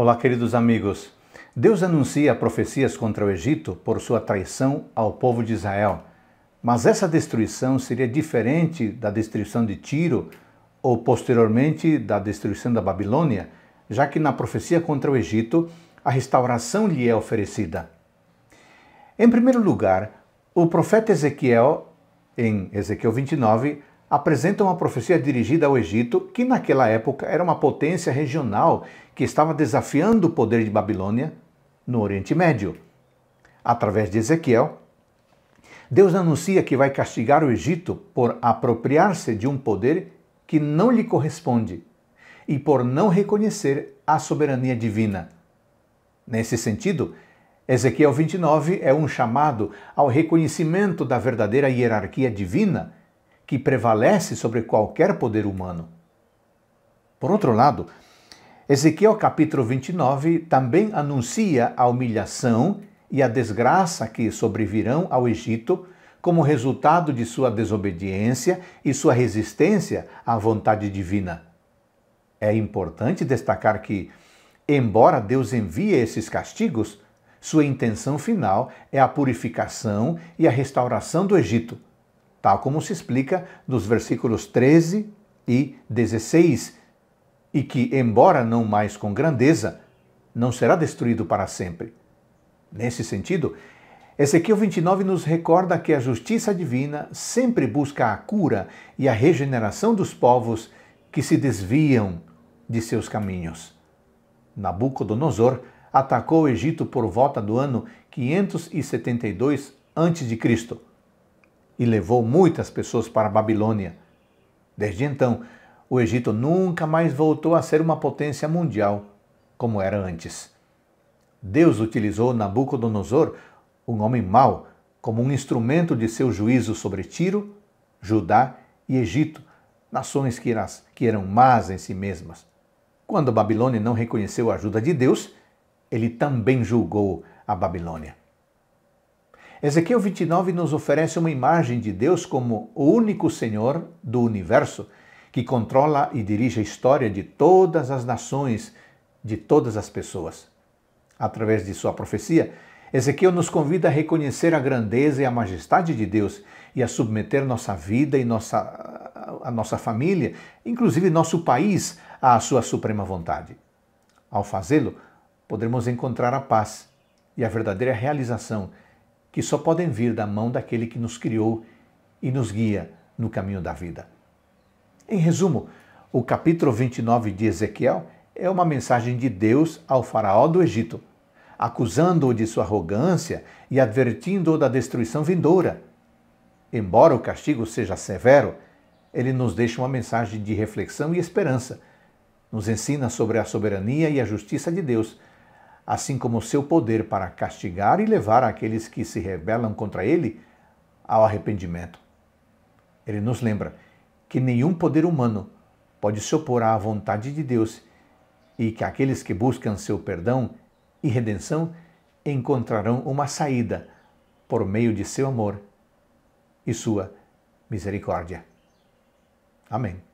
Olá, queridos amigos. Deus anuncia profecias contra o Egito por sua traição ao povo de Israel. Mas essa destruição seria diferente da destruição de Tiro ou posteriormente da destruição da Babilônia, já que na profecia contra o Egito a restauração lhe é oferecida. Em primeiro lugar, o profeta Ezequiel, em Ezequiel 29, apresenta uma profecia dirigida ao Egito, que naquela época era uma potência regional que estava desafiando o poder de Babilônia no Oriente Médio. Através de Ezequiel, Deus anuncia que vai castigar o Egito por apropriar-se de um poder que não lhe corresponde e por não reconhecer a soberania divina. Nesse sentido, Ezequiel 29 é um chamado ao reconhecimento da verdadeira hierarquia divina que prevalece sobre qualquer poder humano. Por outro lado, Ezequiel capítulo 29 também anuncia a humilhação e a desgraça que sobrevirão ao Egito como resultado de sua desobediência e sua resistência à vontade divina. É importante destacar que, embora Deus envie esses castigos, sua intenção final é a purificação e a restauração do Egito tal como se explica nos versículos 13 e 16, e que, embora não mais com grandeza, não será destruído para sempre. Nesse sentido, Ezequiel 29 nos recorda que a justiça divina sempre busca a cura e a regeneração dos povos que se desviam de seus caminhos. Nabucodonosor atacou o Egito por volta do ano 572 a.C e levou muitas pessoas para a Babilônia. Desde então, o Egito nunca mais voltou a ser uma potência mundial como era antes. Deus utilizou Nabucodonosor, um homem mau, como um instrumento de seu juízo sobre Tiro, Judá e Egito, nações que eram más em si mesmas. Quando a Babilônia não reconheceu a ajuda de Deus, ele também julgou a Babilônia. Ezequiel 29 nos oferece uma imagem de Deus como o único Senhor do universo, que controla e dirige a história de todas as nações, de todas as pessoas. Através de sua profecia, Ezequiel nos convida a reconhecer a grandeza e a majestade de Deus e a submeter nossa vida e nossa, a nossa família, inclusive nosso país, à sua suprema vontade. Ao fazê-lo, poderemos encontrar a paz e a verdadeira realização que só podem vir da mão daquele que nos criou e nos guia no caminho da vida. Em resumo, o capítulo 29 de Ezequiel é uma mensagem de Deus ao faraó do Egito, acusando-o de sua arrogância e advertindo-o da destruição vindoura. Embora o castigo seja severo, ele nos deixa uma mensagem de reflexão e esperança. Nos ensina sobre a soberania e a justiça de Deus, assim como seu poder para castigar e levar aqueles que se rebelam contra ele ao arrependimento. Ele nos lembra que nenhum poder humano pode se opor à vontade de Deus e que aqueles que buscam seu perdão e redenção encontrarão uma saída por meio de seu amor e sua misericórdia. Amém.